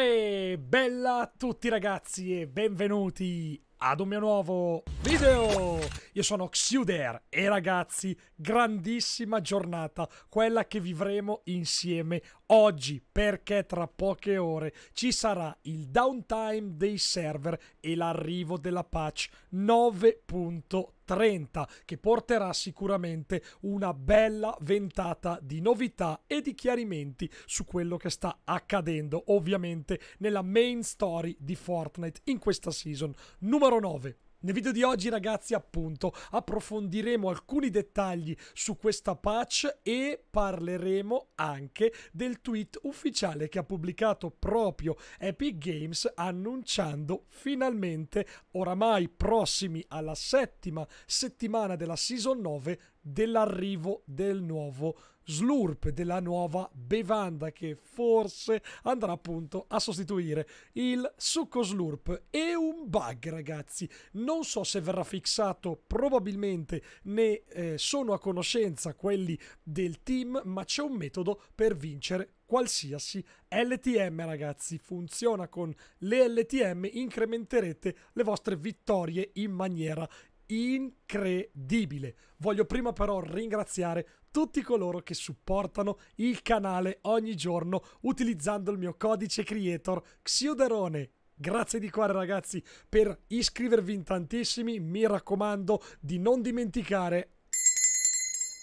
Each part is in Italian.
Uè, bella a tutti ragazzi e benvenuti ad un mio nuovo video! Io sono Xuder e ragazzi, grandissima giornata, quella che vivremo insieme oggi perché tra poche ore ci sarà il downtime dei server e l'arrivo della patch 9.30 che porterà sicuramente una bella ventata di novità e di chiarimenti su quello che sta accadendo ovviamente nella main story di Fortnite in questa season numero 9. Nel video di oggi ragazzi appunto approfondiremo alcuni dettagli su questa patch e parleremo anche del tweet ufficiale che ha pubblicato proprio Epic Games annunciando finalmente oramai prossimi alla settima settimana della season 9 dell'arrivo del nuovo slurp della nuova bevanda che forse andrà appunto a sostituire il succo slurp. È un bug ragazzi, non so se verrà fissato, probabilmente ne eh, sono a conoscenza quelli del team, ma c'è un metodo per vincere qualsiasi LTM ragazzi funziona con le LTM incrementerete le vostre vittorie in maniera incredibile voglio prima però ringraziare tutti coloro che supportano il canale ogni giorno utilizzando il mio codice creator Xiuderone. Grazie di cuore ragazzi per iscrivervi in tantissimi, mi raccomando di non dimenticare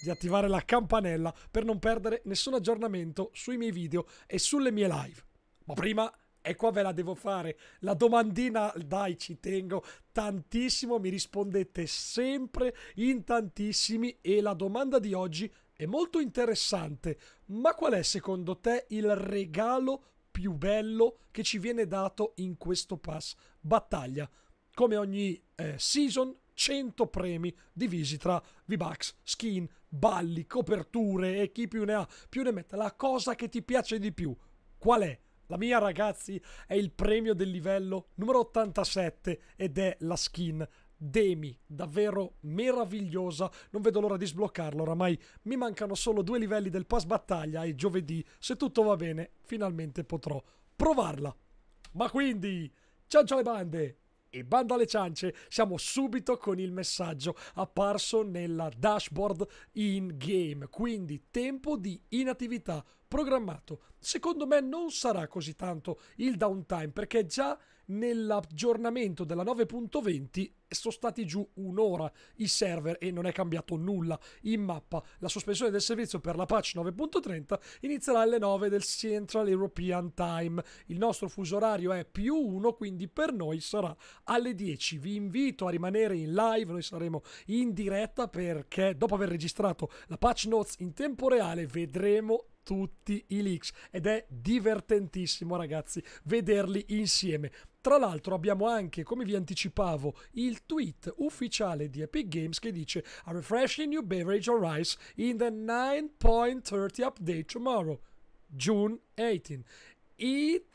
di attivare la campanella per non perdere nessun aggiornamento sui miei video e sulle mie live. Ma prima e qua ve la devo fare. La domandina, dai, ci tengo tantissimo. Mi rispondete sempre in tantissimi. E la domanda di oggi è molto interessante. Ma qual è secondo te il regalo più bello che ci viene dato in questo pass battaglia? Come ogni eh, season, 100 premi divisi tra V-Bucks, skin, balli, coperture e chi più ne ha più ne mette. La cosa che ti piace di più qual è? La mia, ragazzi, è il premio del livello numero 87 ed è la skin Demi, davvero meravigliosa. Non vedo l'ora di sbloccarlo, oramai mi mancano solo due livelli del pass battaglia e giovedì, se tutto va bene, finalmente potrò provarla. Ma quindi, ciancio ciao le bande! E banda alle ciance, siamo subito con il messaggio apparso nella dashboard in game, quindi tempo di inattività programmato. Secondo me non sarà così tanto il downtime perché già nell'aggiornamento della 9.20 sono stati giù un'ora i server e non è cambiato nulla in mappa. La sospensione del servizio per la patch 9.30 inizierà alle 9 del Central European Time. Il nostro fuso orario è più 1, quindi per noi sarà alle 10. Vi invito a rimanere in live, noi saremo in diretta perché dopo aver registrato la patch notes in tempo reale vedremo tutti i leaks ed è divertentissimo ragazzi vederli insieme. Tra l'altro abbiamo anche, come vi anticipavo, il tweet ufficiale di Epic Games che dice A refreshing new beverage arrives in the 9.30 update tomorrow, June 18. It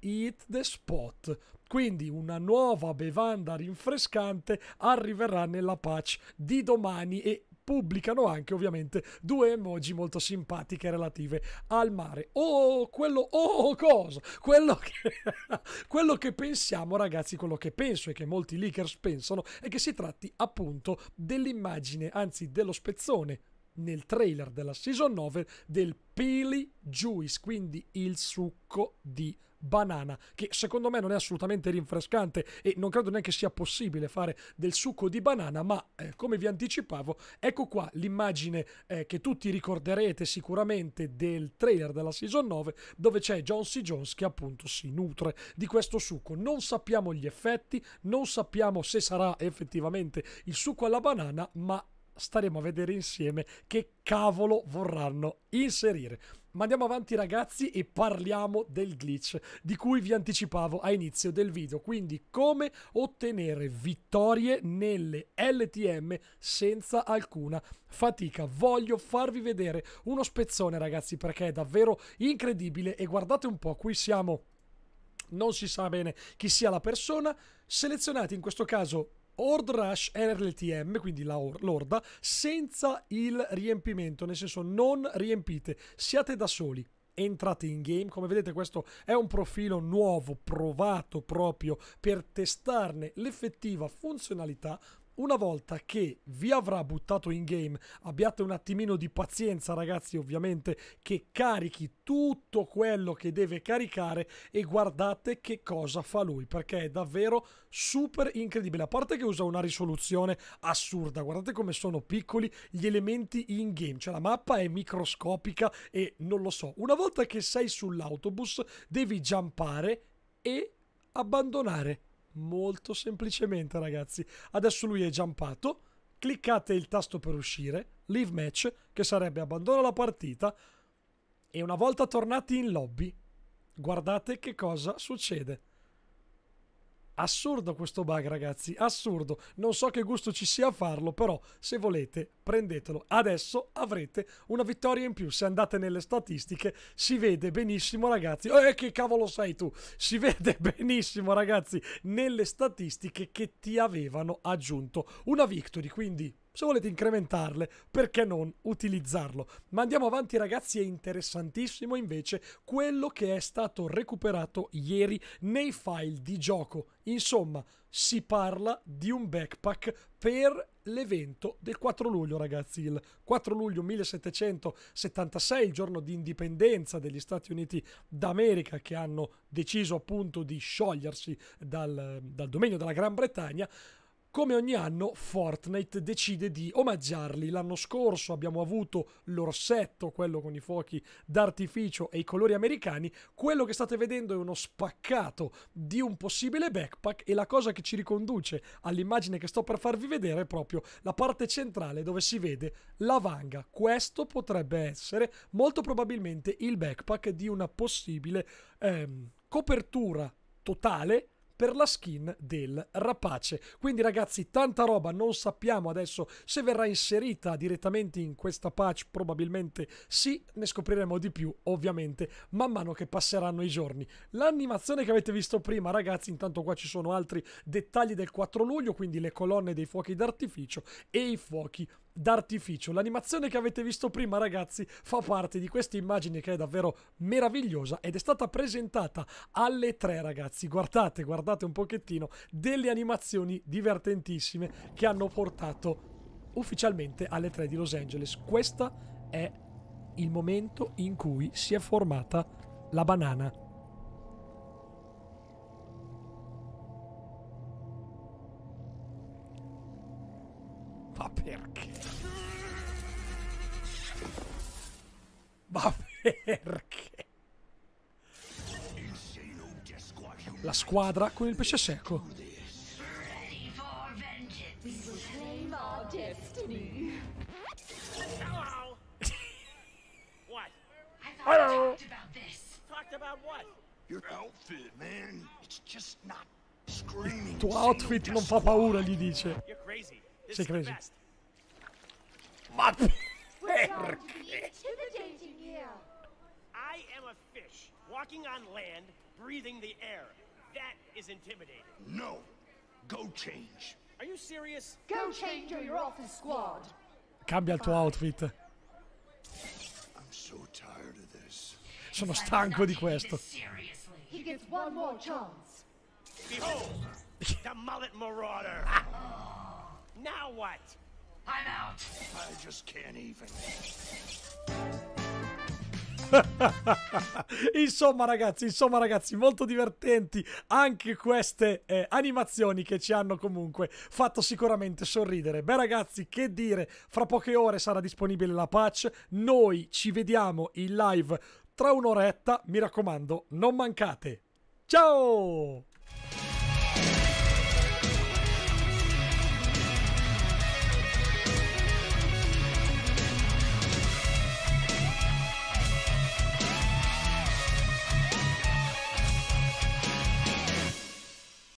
eat the Spot. Quindi una nuova bevanda rinfrescante arriverà nella patch di domani e pubblicano anche ovviamente due emoji molto simpatiche relative al mare. Oh, quello, oh, cosa? Quello che, quello che pensiamo, ragazzi, quello che penso e che molti leakers pensano è che si tratti appunto dell'immagine, anzi dello spezzone nel trailer della season 9 del Pili Juice, quindi il succo di banana, che secondo me non è assolutamente rinfrescante e non credo neanche sia possibile fare del succo di banana, ma eh, come vi anticipavo, ecco qua l'immagine eh, che tutti ricorderete sicuramente del trailer della season 9, dove c'è John C. Jones che appunto si nutre di questo succo. Non sappiamo gli effetti, non sappiamo se sarà effettivamente il succo alla banana, ma staremo a vedere insieme che cavolo vorranno inserire. Ma andiamo avanti ragazzi e parliamo del glitch di cui vi anticipavo a inizio del video, quindi come ottenere vittorie nelle LTM senza alcuna fatica. Voglio farvi vedere uno spezzone ragazzi perché è davvero incredibile e guardate un po', qui siamo non si sa bene chi sia la persona, selezionati in questo caso Ord Rush RLTM, quindi l'orda, senza il riempimento, nel senso non riempite, siate da soli entrate in game. Come vedete questo è un profilo nuovo, provato proprio per testarne l'effettiva funzionalità, una volta che vi avrà buttato in game, abbiate un attimino di pazienza ragazzi ovviamente, che carichi tutto quello che deve caricare e guardate che cosa fa lui, perché è davvero super incredibile. A parte che usa una risoluzione assurda, guardate come sono piccoli gli elementi in game, cioè la mappa è microscopica e non lo so. Una volta che sei sull'autobus devi jumpare e abbandonare molto semplicemente ragazzi. Adesso lui è jumpato, cliccate il tasto per uscire, leave match, che sarebbe abbandono la partita, e una volta tornati in lobby, guardate che cosa succede. Assurdo questo bug ragazzi, assurdo. Non so che gusto ci sia a farlo, però se volete prendetelo. Adesso avrete una vittoria in più. Se andate nelle statistiche si vede benissimo ragazzi. Eh che cavolo sei tu? Si vede benissimo ragazzi nelle statistiche che ti avevano aggiunto una victory, quindi se volete incrementarle, perché non utilizzarlo? Ma andiamo avanti ragazzi, è interessantissimo invece quello che è stato recuperato ieri nei file di gioco. Insomma, si parla di un backpack per l'evento del 4 luglio, ragazzi. Il 4 luglio 1776, il giorno di indipendenza degli Stati Uniti d'America, che hanno deciso appunto di sciogliersi dal, dal dominio della Gran Bretagna, come ogni anno Fortnite decide di omaggiarli. L'anno scorso abbiamo avuto l'orsetto, quello con i fuochi d'artificio e i colori americani. Quello che state vedendo è uno spaccato di un possibile backpack e la cosa che ci riconduce all'immagine che sto per farvi vedere è proprio la parte centrale dove si vede la vanga. Questo potrebbe essere molto probabilmente il backpack di una possibile ehm, copertura totale per la skin del rapace. Quindi ragazzi, tanta roba, non sappiamo adesso se verrà inserita direttamente in questa patch, probabilmente sì, ne scopriremo di più ovviamente man mano che passeranno i giorni. L'animazione che avete visto prima, ragazzi, intanto qua ci sono altri dettagli del 4 luglio, quindi le colonne dei fuochi d'artificio e i fuochi d'artificio. L'animazione che avete visto prima, ragazzi, fa parte di questa immagine che è davvero meravigliosa ed è stata presentata alle tre, ragazzi. Guardate, guardate un pochettino delle animazioni divertentissime che hanno portato ufficialmente alle tre di Los Angeles. Questo è il momento in cui si è formata la banana la squadra con il pesce secco. Hello. Il tuo outfit non fa paura, gli dice. Sei crazy. Ma perché? I am a fish, walking on land, breathing the air. That is intimidating. No! Go change. Are you serious? Go change or you're off the squad. Cambia il tuo outfit. I'm So tired of this. Sono stanco di questo. He gets one more chance. Behold, the mullet marauder. now what? I'm out. I just can't even. insomma ragazzi, insomma ragazzi, molto divertenti anche queste eh, animazioni che ci hanno comunque fatto sicuramente sorridere. Beh ragazzi, che dire, fra poche ore sarà disponibile la patch, noi ci vediamo in live tra un'oretta, mi raccomando, non mancate. Ciao!